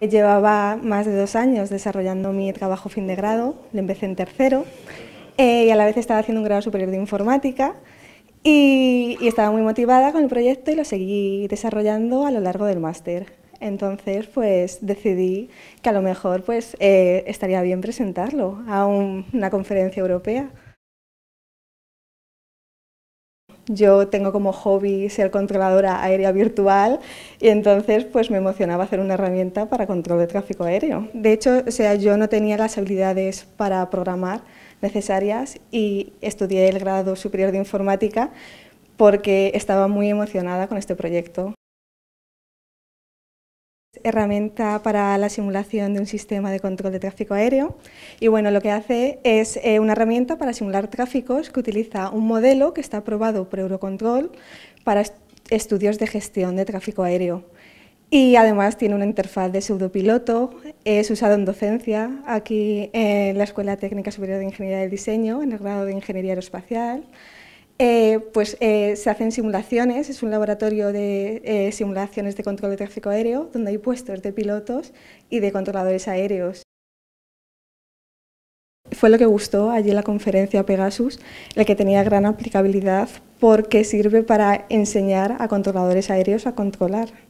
Llevaba más de dos años desarrollando mi trabajo fin de grado, lo empecé en tercero eh, y a la vez estaba haciendo un grado superior de informática y, estaba muy motivada con el proyecto y lo seguí desarrollando a lo largo del máster. Entonces pues decidí que a lo mejor pues, eh, estaría bien presentarlo a una conferencia europea. Yo tengo como hobby ser controladora aérea virtual y entonces pues me emocionaba hacer una herramienta para control de tráfico aéreo. De hecho, o sea, yo no tenía las habilidades para programar necesarias y estudié el grado superior de informática porque estaba muy emocionada con este proyecto herramienta para la simulación de un sistema de control de tráfico aéreo y bueno, lo que hace es eh, una herramienta para simular tráficos que utiliza un modelo que está aprobado por Eurocontrol para estudios de gestión de tráfico aéreo. Y además tiene una interfaz de pseudopiloto, es usado en docencia aquí en la Escuela Técnica Superior de Ingeniería del Diseño, en el grado de Ingeniería Aeroespacial, eh, pues eh, se hacen simulaciones, es un laboratorio de eh, simulaciones de control de tráfico aéreo, donde hay puestos de pilotos y de controladores aéreos. Fue lo que gustó allí la conferencia Pegasus, la que tenía gran aplicabilidad porque sirve para enseñar a controladores aéreos a controlar.